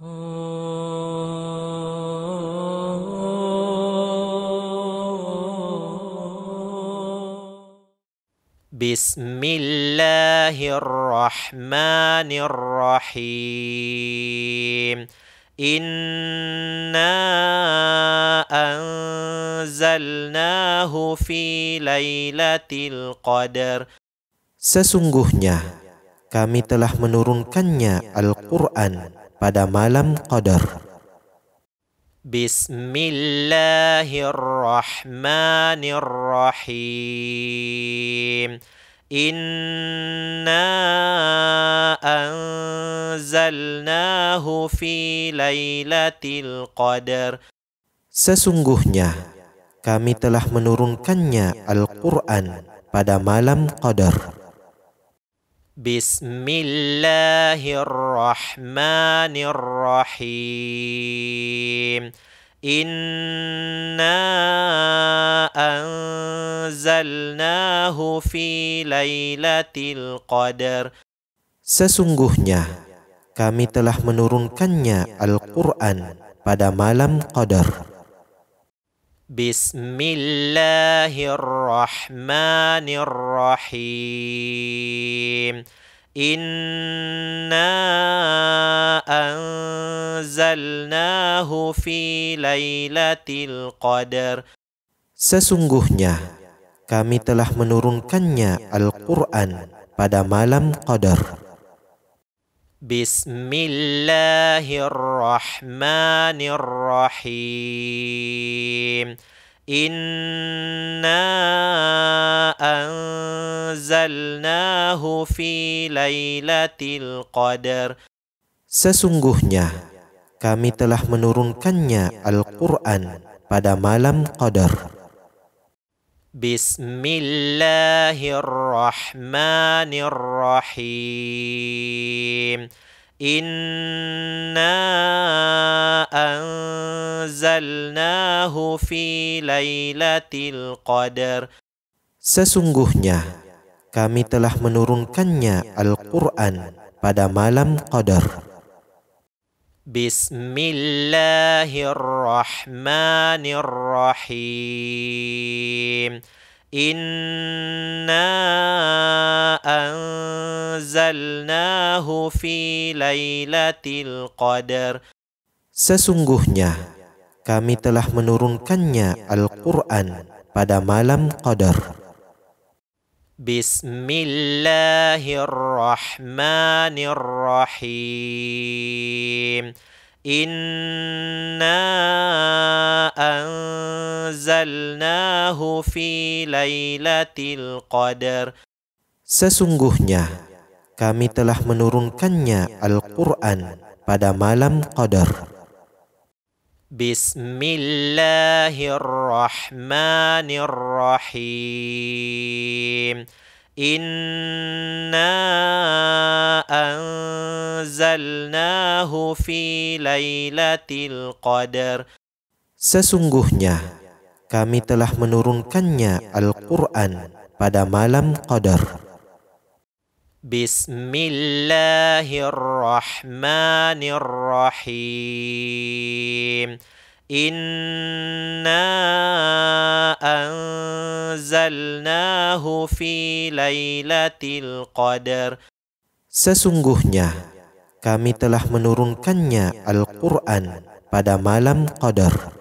بسم الله الرحمن الرحيم إنا qadar. في القدر Sesungguhnya kami telah menurunkannya Al-Quran pada malam Qadar. Bismillahirrahmanirrahim. Inna أنزلناه في ليلة القدر Sesungguhnya kami telah menurunkannya Al-Quran pada malam Qadar. Bismillahirrahmanirrahim. Inna anzalnahu fi lailatil qadar. Sesungguhnya kami telah menurunkannya Al-Qur'an pada malam Qadar. Bismillahirrahmanirrahim. Inna anzalnahu fi lailatil qadar. Sesungguhnya kami telah menurunkannya Al-Qur'an pada malam Qadar. Bismillahirrahmanirrahim Inna anzalnahu fi lailatul qadar Sesungguhnya kami telah menurunkannya Al-Qur'an pada malam qadar بسم الله الرحمن الرحيم إنا أنزلناه في ليلة القدر Sesungguhnya kami telah menurunkannya Al-Quran pada malam Qadar. بسم الله الرحمن الرحيم إنا أنزلناه في ليلة القدر Sesungguhnya kami telah menurunkannya Al-Quran pada malam Qadar. Bismillahirrahmanirrahim. Inna anzalnahu fi lailatil qadar. Sesungguhnya kami telah menurunkannya Al-Qur'an pada malam Qadar. Bismillahirrahmanirrahim. Inna anzalnahu fi lailatil qadar. Sesungguhnya kami telah menurunkannya Al-Qur'an pada malam Qadar. Bismillahirrahmanirrahim. Inna anzalnahu fi lailatil qadar. Sesungguhnya kami telah menurunkannya Al-Qur'an pada malam Qadar.